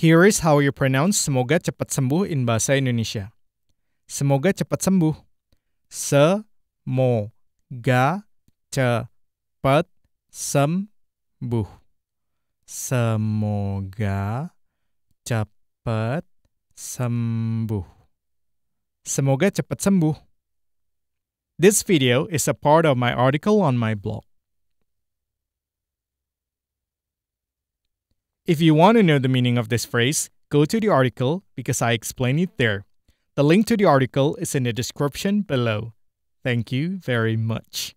Here is how you pronounce semoga cepat sembuh in bahasa Indonesia. Semoga cepat sembuh. Semoga cepat sembuh. Semoga cepat sembuh. Semoga cepat sembuh. This video is a part of my article on my blog. If you want to know the meaning of this phrase, go to the article because I explain it there. The link to the article is in the description below. Thank you very much.